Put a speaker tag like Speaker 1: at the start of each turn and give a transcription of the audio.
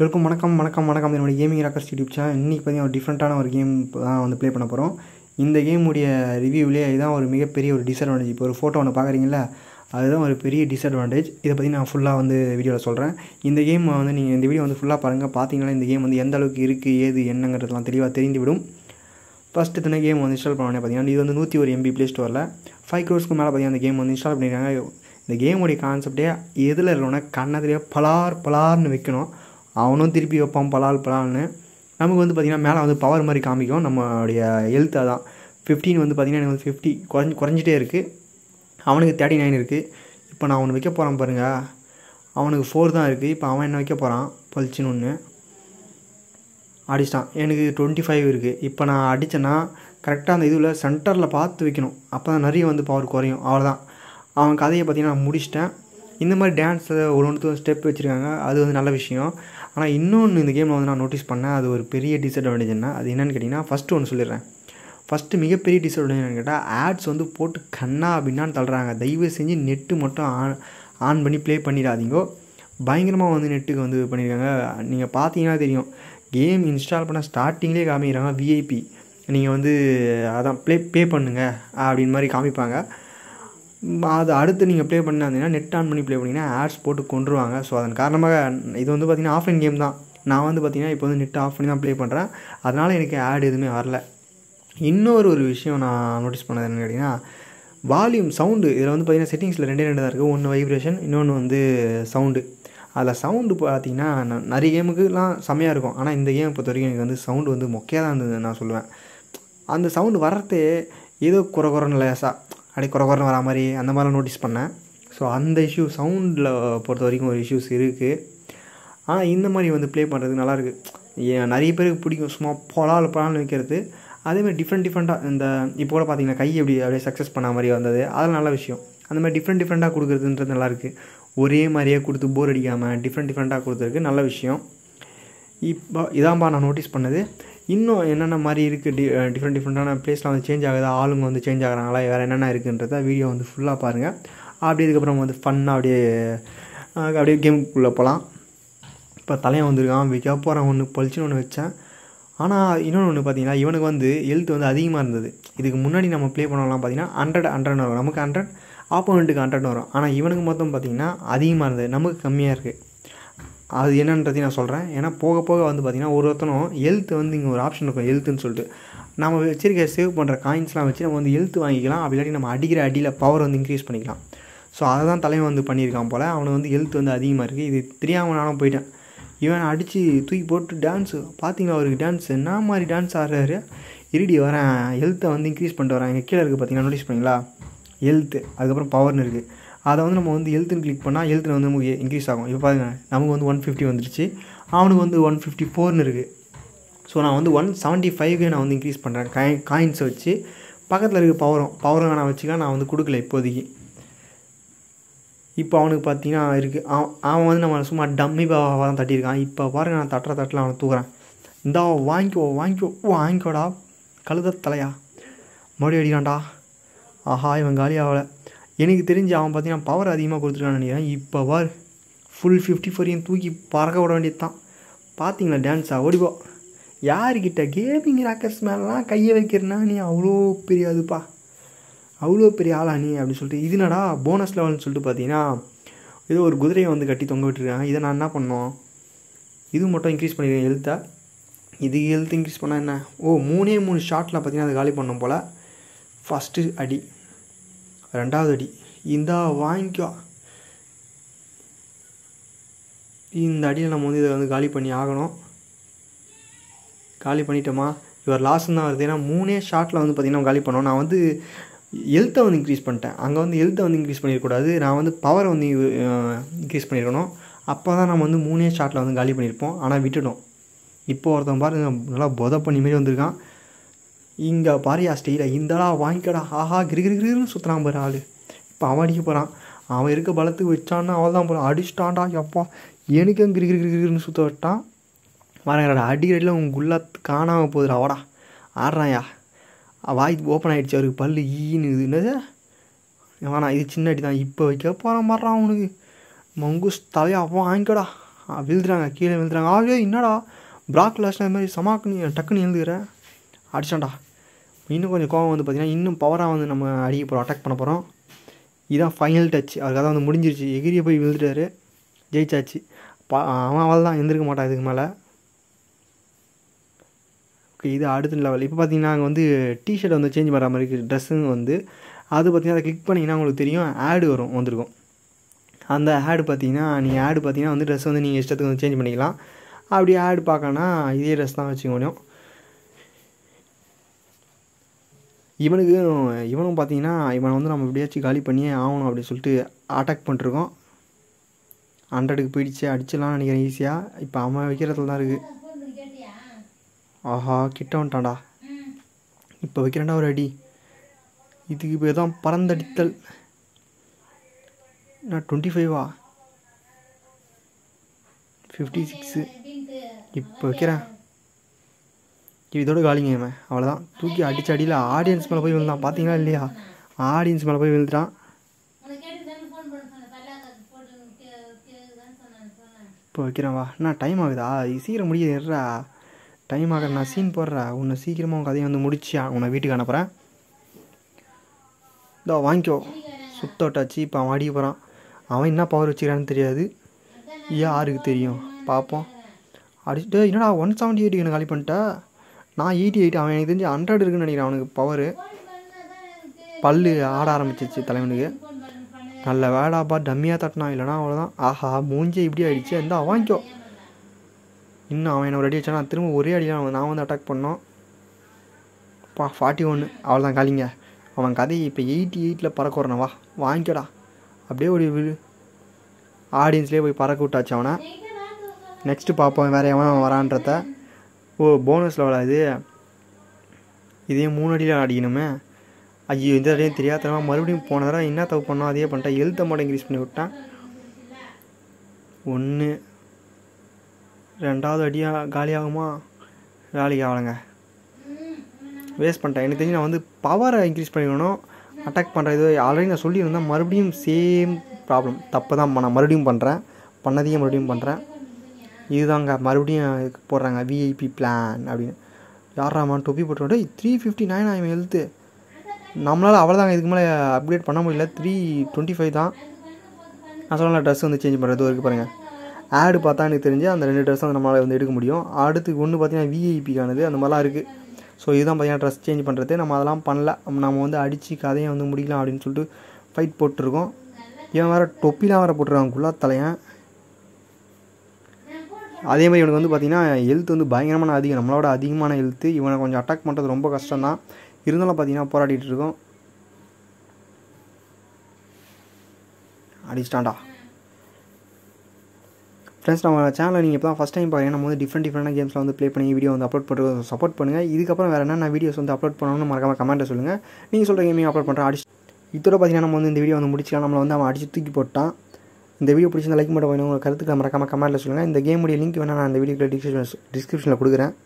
Speaker 1: எல்லோருக்கும் வணக்கம் வணக்கம் வணக்கம் என்னோடய கேமிங் ராக்கர்ஸ் யூடியூப் சேனல் இன்றைக்கி பார்த்தீங்கன்னா ஒரு டிஃப்ரெண்ட்டான ஒரு கேம் தான் வந்து ப்ளே பண்ண போகிறோம் இந்த கேமுடைய ரிவ்யூவிலே இதுதான் ஒரு மிகப்பெரிய ஒரு டிஸ்அட்வான்டேஜ் இப்போ ஒரு ஃபோட்டோ ஒன்று பார்க்குறீங்களா அதுதான் ஒரு பெரிய டிஸ்அட்வான்டேஜ் இதை பற்றி நான் ஃபுல்லாக வந்து வீடியோவில் சொல்கிறேன் இந்த கேம் வந்து நீங்கள் இந்த வீடியோ வந்து ஃபுல்லாக பாருங்கள் பார்த்தீங்கன்னா இந்த கேம் வந்து எந்த அளவுக்கு இருக்குது ஏது என்னங்கிறதுலாம் தெளிவாக தெரிந்துவிடும் ஃபஸ்ட்டு தினம் கேம் வந்து இன்ஸ்டால் பண்ணோடனே பார்த்தீங்கன்னா இது வந்து நூற்றி ஒரு எம்பி ப்ளே ஸ்டோரில் ஃபைவ் க்ரோஸ்க்கு மேலே பார்த்தீங்கன்னா அந்த கேம் வந்து இன்ஸ்டால் பண்ணியிருக்காங்க இந்த கேமுடைய கான்செப்டே எதில் இருக்கணும்னா கண்ணத்துலேயே பலார் பலார்னு வைக்கணும் அவனும் திருப்பி வைப்பான் பலால் பலால்னு நமக்கு வந்து பார்த்திங்கன்னா மேலே வந்து பவர் மாதிரி காமிக்கும் நம்மளுடைய ஹெல்த் அதான் ஃபிஃப்டின் வந்து பார்த்திங்கன்னா எனக்கு வந்து ஃபிஃப்டி குறைஞ்சி குறைஞ்சிட்டே இருக்குது அவனுக்கு தேர்ட்டி நைன் இருக்குது இப்போ நான் அவனை வைக்க போகிறான் பாருங்கள் அவனுக்கு ஃபோர் தான் இருக்குது இப்போ அவன் என்ன வைக்க போகிறான் பளிச்சுன்னு ஒன்று அடிச்சிட்டான் எனக்கு டுவெண்ட்டி ஃபைவ் இருக்குது இப்போ நான் அடித்தேன்னா கரெக்டாக அந்த இதுவில் சென்டரில் பார்த்து வைக்கணும் அப்போ தான் நிறைய வந்து பவர் குறையும் அவ்வளோதான் அவன் கதையை பார்த்திங்கன்னா நான் முடிச்சிட்டேன் இந்த மாதிரி டான்ஸில் ஒரு ஒன்று ஸ்டெப் வச்சுருக்காங்க அது வந்து நல்ல விஷயம் ஆனால் இன்னொன்று இந்த கேமில் வந்து நான் நோட்டீஸ் பண்ணேன் அது ஒரு பெரிய டிஸ்அட்வான்டேஜ் என்ன அது என்னென்னு கேட்டிங்கன்னா ஃபஸ்ட்டு ஒன்று சொல்லிடுறேன் ஃபஸ்ட்டு மிகப்பெரிய டிஸ்அட்வான்டேஜ் என்னென்னு கேட்டால் ஆட்ஸ் வந்து போட்டு கண்ணா அப்படின்னான்னு தள்ளுறாங்க தயவு செஞ்சு நெட்டு மட்டும் ஆன் ஆன் பண்ணி ப்ளே பண்ணிடாதீங்கோ பயங்கரமாக வந்து நெட்டுக்கு வந்து பண்ணியிருக்காங்க நீங்கள் பார்த்தீங்கன்னா தெரியும் கேம் இன்ஸ்டால் பண்ண ஸ்டார்டிங்லேயே காமிக்கிறாங்க விஐபி நீங்கள் வந்து அதான் ப்ளே பே பண்ணுங்கள் அப்படின்னு மாதிரி காமிப்பாங்க அது அடுத்து நீங்கள் ப்ளே பண்ணாங்கன்னா நெட் ஆன் பண்ணி ப்ளே பண்ணிங்கன்னா ஆட்ஸ் போட்டு கொண்டுருவாங்க ஸோ அதன் காரணமாக இது வந்து பார்த்திங்கன்னா ஆஃப்லைன் கேம் தான் நான் வந்து பார்த்திங்கன்னா இப்போ வந்து நெட் ஆஃப் பண்ணி தான் ப்ளே பண்ணுறேன் அதனால் எனக்கு ஆட் எதுவுமே வரல இன்னொரு ஒரு விஷயம் நான் நோட்டீஸ் பண்ணது என்னன்னு கேட்டிங்கன்னா வால்யூம் சவுண்டு இதில் வந்து பார்த்திங்கன்னா செட்டிங்ஸில் ரெண்டே ரெண்டு தான் இருக்குது ஒன்று வைப்ரேஷன் இன்னொன்று வந்து சவுண்டு அதில் சவுண்டு பார்த்திங்கன்னா நிறைய கேமுக்குலாம் செம்மையாக இருக்கும் ஆனால் இந்த கேம் பொறுத்த வரைக்கும் எனக்கு வந்து சவுண்டு வந்து மொக்கையாக தான் இருந்தது நான் சொல்லுவேன் அந்த சவுண்டு வரத்தே ஏதோ குறை குறை லேசாக அப்படியே குறகுறன்னு வரா மாதிரி அந்த மாதிரிலாம் நோட்டீஸ் பண்ணேன் ஸோ அந்த இஷ்யூ சவுண்டில் பொறுத்த வரைக்கும் ஒரு இஷ்யூஸ் இருக்குது ஆனால் இந்த மாதிரி வந்து ப்ளே பண்ணுறது நல்லாயிருக்கு ஏன் நிறைய பேருக்கு பிடிக்கும் சும்மா பொலால் பொலால்னு வைக்கிறது அதேமாதிரி டிஃப்ரெண்ட் டிஃப்ரெண்ட்டாக இந்த இப்போ கூட பார்த்தீங்கன்னா கை எப்படி அப்படியே சக்ஸஸ் பண்ண மாதிரி வந்தது அதில் நல்ல விஷயம் அந்த மாதிரி டிஃப்ரெண்ட் டிஃப்ரெண்ட்டாக கொடுக்குறதுன்றது நல்லாயிருக்கு ஒரே மாதிரியே கொடுத்து போர் அடிக்காமல் டிஃப்ரெண்ட் டிஃப்ரெண்ட்டாக கொடுத்துருக்கு நல்ல விஷயம் இப்போ இதான்பா நான் நோட்டீஸ் பண்ணது இன்னும் என்னென்ன மாதிரி இருக்குது டி டிஃப்ரெண்ட் டிஃப்ரெண்ட்டான ப்ளேஸ்லாம் வந்து சேஞ்ச் ஆகுதா ஆளுங்க வந்து சேஞ்ச் ஆகிறாங்களா வேறு என்னென்ன இருக்குன்றத வீடியோ வந்து ஃபுல்லாக பாருங்கள் அப்படி இதுக்கப்புறம் வந்து ஃபன்னாக அப்படியே அப்படியே கேமுக்குள்ளே போகலாம் இப்போ தலையன் வந்திருக்கான் வைக்க போகிறேன் ஒன்று பொழிச்சுன்னு ஒன்று வச்சேன் ஆனால் இன்னொன்று ஒன்று பார்த்தீங்கன்னா இவனுக்கு வந்து ஹெல்த் வந்து அதிகமாக இருந்தது இதுக்கு முன்னாடி நம்ம ப்ளே பண்ணலாம் பார்த்தீங்கன்னா ஹண்ட்ரட் ஹண்ட்ரட்னு வரும் நமக்கு ஹண்ட்ரட் ஆப்போனண்ட்டுக்கு ஹண்ட்ரட் வரும் ஆனால் இவனுக்கு மொத்தம் பார்த்திங்கன்னா அதிகமாக இருந்தது நமக்கு கம்மியாக இருக்குது அது என்னன்றதையும் நான் சொல்கிறேன் ஏன்னா போக போக வந்து பார்த்திங்கன்னா ஒரு ஒருத்தனும் ஹெல்த் வந்து இங்கே ஒரு ஆப்ஷன் இருக்கும் ஹெல்த்துன்னு சொல்லிட்டு நம்ம வச்சிருக்க சேவ் பண்ணுற காயின்ஸ்லாம் வச்சு நம்ம வந்து ஹெல்த் வாங்கிக்கலாம் அப்படி இல்லாட்டி நம்ம அடிக்கிற அடியில் பவர் வந்து இன்க்ரீஸ் பண்ணிக்கலாம் ஸோ அதை தான் தலைவன் வந்து பண்ணியிருக்கான் போல் அவனை வந்து ஹெல்த் வந்து அதிகமாக இருக்குது இது தெரியாமல் நானும் போயிட்டேன் இவன் அடித்து தூக்கி போட்டு டான்ஸு பார்த்தீங்களா அவருக்கு டான்ஸ் என்ன மாதிரி டான்ஸ் ஆடுறாரு இருடி வரேன் ஹெல்த்தை வந்து இன்க்ரீஸ் பண்ணிட்டு வரேன் எங்கள் கீழே இருக்குது பார்த்தீங்கன்னா நோட்டீஸ் பண்ணிங்களா ஹெல்த்து அதுக்கப்புறம் பவர்னு இருக்குது அதை வந்து நம்ம வந்து எழுத்துன்னு கிளிக் பண்ணால் எழுத்துல வந்து நமக்கு இன்க்ரீஸ் ஆகும் இப்போ பாருங்க நமக்கு வந்து ஒன் ஃபிஃப்டி வந்துருச்சு அவனுக்கு வந்து ஒன் ஃபிஃப்டி ஃபோர்னு இருக்குது ஸோ நான் வந்து ஒன் செவன்ட்டி ஃபைவ்க்கு நான் வந்து இன்க்ரீஸ் பண்ணுறேன் காய் காயின்ஸை வச்சு பக்கத்தில் இருக்க பவரும் பவரம் நான் வச்சுக்கா நான் வந்து கொடுக்கல இப்போதைக்கு இப்போ அவனுக்கு பார்த்தீங்கன்னா இருக்குது அவன் அவன் வந்து நம்ம சும்மா டம்மி பாவாக தான் தட்டியிருக்கான் இப்போ பாருங்க நான் தட்டுற தட்டில் அவனை தூக்குறேன் இந்தா வாங்கிக்கோ வாங்கிக்கோ வாங்கிக்கோடா கழுத தலையா மறுபடியும் அடிக்கிறான்டா ஆஹா இவன் காலி ஆகலை எனக்கு தெரிஞ்சு அவன் பார்த்தீங்கன்னா பவர் அதிகமாக கொடுத்துருக்கான்னு நினைக்கிறேன் இப்போ வார் ஃபுல் ஃபிஃப்டி ஃபோரையும் தூக்கி பறக்க விட வேண்டியது தான் பார்த்தீங்களா டான்ஸாக ஓடிப்போ யார்கிட்ட கேமிங் ராக்கர்ஸ் மேலாம் கையை வைக்கிறனா நீ அவ்வளோ பெரிய அதுப்பா அவ்வளோ பெரிய ஆளா நீ அப்படின்னு சொல்லிட்டு இதுனடா போனஸ் லெவல்னு சொல்லிட்டு பார்த்தீங்கன்னா ஏதோ ஒரு குதிரையை வந்து கட்டி தொங்க விட்டுருக்கேன் இதை நான் என்ன பண்ணோம் இது மட்டும் இன்க்ரீஸ் பண்ணிடுவேன் எழுத்தா இது எழுத்து இன்க்ரீஸ் பண்ணால் என்ன ஓ மூணே மூணு ஷார்ட்லாம் பார்த்தீங்கன்னா அதை காலி பண்ணும் போல் ஃபஸ்ட்டு அடி ரெண்டாவது அடி இந்தா வாங்கிக்கோ இந்த அடியில் நம்ம வந்து இதை வந்து காலி பண்ணி ஆகணும் காலி பண்ணிட்டோமா இவர் லாஸ் தான் வருது ஏன்னா மூணே ஷாட்டில் வந்து பார்த்திங்கன்னா காலி பண்ணோம் நான் வந்து ஹெல்த்தை வந்து இன்க்ரீஸ் பண்ணிட்டேன் அங்கே வந்து ஹெல்த்தை வந்து இன்க்ரீஸ் பண்ணிடக்கூடாது நான் வந்து பவரை வந்து இன்க்ரீஸ் பண்ணிருக்கணும் அப்போ தான் நம்ம வந்து மூணே ஷாட்டில் வந்து காலி பண்ணியிருப்போம் ஆனால் விட்டுட்டோம் இப்போ ஒருத்தன் பாருங்கள் நல்லா புத பண்ணி மாரி வந்திருக்கான் இங்கே பாரியா ஸ்டெயில இந்தடா வாங்கிக்கடா ஆஹா கிருகிருகிருன்னு சுற்றுறான் பாரு ஆள் இப்போ அவன் அடிக்க போகிறான் அவன் இருக்க பலத்துக்கு வச்சான்னா அவள் தான் போகிறான் அடிச்சிட்டான்டா எப்பா எனக்கும் கிருகிருகிருகிருன்னு சுற்ற விட்டான் வரங்கடா அடிக்கிறடியில் உங்கள் குள்ளா காணாமல் போகுதுடா அவடா ஆடுறான்யா வாய் ஓப்பன் ஆகிடுச்சு அவருக்கு பல்லு இது என்னது வேணாம் இது சின்ன அடி தான் இப்போ வைக்க போகிற மாதிரிறான் அவனுக்கு மங்குஸ் தலையா அவன் வாங்கிக்கடா விழுதுறாங்க கீழே விழுதுறாங்க ஆகவே என்னடா பிராக் லாஸ்ட் மாதிரி சமாக்கு டக்குன்னு எழுதுகிறேன் அடிச்சான்டா இன்னும் கொஞ்சம் கோவம் வந்து பார்த்திங்கன்னா இன்னும் பவராக வந்து நம்ம அடிக்க போகிறோம் அட்டாக் பண்ண போகிறோம் இதான் ஃபைனல் டச் அதுக்காக வந்து முடிஞ்சிருச்சு எகிரியை போய் விழுந்துட்டாரு ஜெயிச்சாச்சு பா அவன் அவள் தான் எந்திருக்க மாட்டான் இதுக்கு மேலே ஓகே இது அடுத்த லெவல் இப்போ பார்த்தீங்கன்னா அங்கே வந்து டிஷர்ட் வந்து சேஞ்ச் பண்ணுற மாதிரி இருக்குது ட்ரெஸ்ஸுங்க வந்து அது பார்த்திங்கன்னா அதை கிளிக் பண்ணிங்கன்னா உங்களுக்கு தெரியும் ஆடு வரும் வந்திருக்கும் அந்த ஆடு பார்த்தீங்கன்னா நீங்கள் ஆடு பார்த்தீங்கன்னா வந்து ட்ரெஸ் வந்து நீங்கள் இஷ்டத்துக்கு வந்து சேஞ்ச் பண்ணிக்கலாம் அப்படி ஆடு பார்க்கனா இதே ட்ரெஸ் தான் வச்சுக்க முடியும் இவனுக்கு இவனும் பார்த்தீங்கன்னா இவனை வந்து நம்ம எப்படியாச்சும் காலி பண்ணியே ஆகணும் அப்படின்னு சொல்லிட்டு அட்டாக் பண்ணிருக்கோம் ஹண்ட்ரடுக்கு போயிடுச்சு அடிச்சிடலாம் நினைக்கிறேன் ஈஸியாக இப்போ அவன் வைக்கிறதுல தான் இருக்குது ஆஹா கிட்ட வந்துட்டான்டா இப்போ வைக்கிறேன்டா ஒரு அடி இதுக்கு இப்போ தான் பறந்தடித்தல் நான் டுவெண்ட்டி ஃபைவா ஃபிஃப்டி சிக்ஸு இப்போ வைக்கிறேன் இதோட காலிங்க இவன் அவ்வளோதான் தூக்கி அடிச்சு அடியில் ஆடியன்ஸ் மேலே போய் விழுந்தான் பார்த்தீங்களா இல்லையா ஆடியன்ஸ் மேலே போய் விழுந்துட்டான் இப்போ வைக்கிறேன் வா நான் டைம் ஆகுதா சீக்கிரம் முடியறா டைம் ஆக நான் சீன் போடுறா உன்னை சீக்கிரமாக உன் கதையை வந்து முடிச்சு உன்னை வீட்டுக்கு அனுப்புகிறேன் இதோ வாங்கிக்கோ சுத்தோட்டாச்சு இப்போ அவன் அடிக்க போகிறான் அவன் என்ன பவர் வச்சுக்கிறான்னு தெரியாது யாருக்கு தெரியும் பார்ப்போம் அடிச்சுட்டு என்னடா ஒன் செவன்ட்டி எயிட்டுக்கு எனக்கு காலி பண்ணிட்டா நான் எயிட்டி e எயிட் அவன் எனக்கு தெரிஞ்சு ஹண்ட்ரட் இருக்குன்னு நினைக்கிறேன் அவனுக்கு பவரு பல் ஆட ஆரம்பிச்சிச்சு தலைவனுக்கு நல்ல வேடாப்பா டம்மியாக தட்டினான் இல்லைனா அவ்வளோதான் ஆஹா மூஞ்சே இப்படி ஆகிடுச்சு எந்த அவாங்கிக்கோ இன்னும் அவன் என்ன ஒரு அடி வச்சானா திரும்ப ஒரே அடியில் நான் வந்து அட்டாக் பண்ணோம் பா ஃபார்ட்டி ஒன்று அவ்வளோதான் காலிங்க அவன் கதையை இப்போ எயிட்டி எயிட்டில் பறக்க வரணும் வா வாங்கிக்கடா அப்படியே ஒரு ஆடியன்ஸ்லேயே போய் பறக்க விட்டாச்சு அவனை நெக்ஸ்ட்டு பார்ப்போம் வேறு எவன் வரான்றத ஓ போனஸ் லெவலா இது இதே மூணு அடியில் அடிக்கணுமே ஐயோ இந்த அடியும் தெரியாத மறுபடியும் போன தடவை என்ன தப்பு பண்ணோம் அதே பண்ணிட்டேன் எழுத்த மட்டும் இன்க்ரீஸ் பண்ணி விட்டேன் ஒன்று ரெண்டாவது அடியாக காலியாகுமா வேலைக்கு ஆகலைங்க வேஸ்ட் பண்ணிட்டேன் எனக்கு தெரிஞ்சு நான் வந்து பவரை இன்க்ரீஸ் பண்ணிக்கணும் அட்டாக் பண்ணுறது ஆல்ரெடி நான் சொல்லியிருந்தேன் மறுபடியும் சேம் ப்ராப்ளம் தப்பு தான் நான் மறுபடியும் பண்ணுறேன் பண்ணதையும் மறுபடியும் பண்ணுறேன் இதுதாங்க மறுபடியும் போடுறாங்க விஐபி பிளான் அப்படின்னு யாராமான் டொப்பி போட்டு த்ரீ ஃபிஃப்டி நைன் ஆகும் ஹெல்த்து நம்மளால் அவ்வளோதாங்க இதுக்கு மேலே அப்டேட் பண்ண முடியல த்ரீ டுவெண்ட்டி ஃபைவ் தான் நான் சொல்லலாம் ட்ரெஸ் வந்து சேஞ்ச் பண்ணுறது இருக்குது பாருங்கள் ஆடு பார்த்தா எனக்கு தெரிஞ்சு அந்த ரெண்டு ட்ரெஸ் வந்து நம்மளால் வந்து எடுக்க முடியும் அடுத்து ஒன்று பார்த்தீங்கன்னா விஐபிக்கானது அந்த மாதிரிலாம் இருக்குது ஸோ இதுதான் பார்த்தீங்கன்னா ட்ரெஸ் சேஞ்ச் பண்ணுறது நம்ம அதெல்லாம் பண்ணல நம்ம வந்து அடித்து கதையை வந்து முடிக்கலாம் அப்படின்னு சொல்லிட்டு ஃபைட் போட்டிருக்கோம் இவன் வேறு டொப்பிலாம் வேறு போட்டுருக்காங்க குல்லா தலையன் அதே மாதிரி இவனுக்கு வந்து பார்த்திங்கன்னா ஹெல்த் வந்து பயங்கரமான அதிகம் நம்மளோட அதிகமான ஹெல்த்து இவனை கொஞ்சம் அட்டாக் பண்ணுறது ரொம்ப கஷ்டம்தான் இருந்தாலும் பார்த்திங்கன்னா போராடிட்டு இருக்கோம் அடிச்சிட்டாண்டா ஃப்ரெண்ட்ஸ் நம்ம சேனலில் நீங்கள் இப்போ தான் ஃபஸ்ட் டைம் பாருங்கள் நம்ம வந்து டிஃப்ரெண்ட் டிஃப்ரெண்டான கேம்ஸில் வந்து ப்ளே பண்ணி வீடியோ வந்து அப்லோட் பண்ணுறது சப்போர்ட் பண்ணுங்கள் இதுக்கப்புறம் வேறு என்ன வீடியோஸ் வந்து அப்லோட் பண்ணணும்னு மறக்காமல் கமெண்ட்டை சொல்லுங்கள் நீங்கள் சொல்கிற கேமையும் அப்லோட் பண்ணுறேன் அடிச்சு இதோட பார்த்திங்கன்னா நம்ம வந்து இந்த வீடியோ வந்து முடிச்சிக்கலாம் நம்மளை வந்து அவன் அடிச்சு தூக்கி போட்டான் இந்த வீடியோ பிடிச்சிருந்தா லைக் மட்டும் வேணும் உங்கள் கருத்துக்களை மறக்காமல் கமெண்ட்டில் சொல்லுங்கள் இந்த கேமுடைய லிங்க் வேணால் நான் இந்த வீடியோக்குள்ள டிஸ்கிரிப்ஷன் டிஸ்கிரிப்ஷனில் கொடுக்குறேன்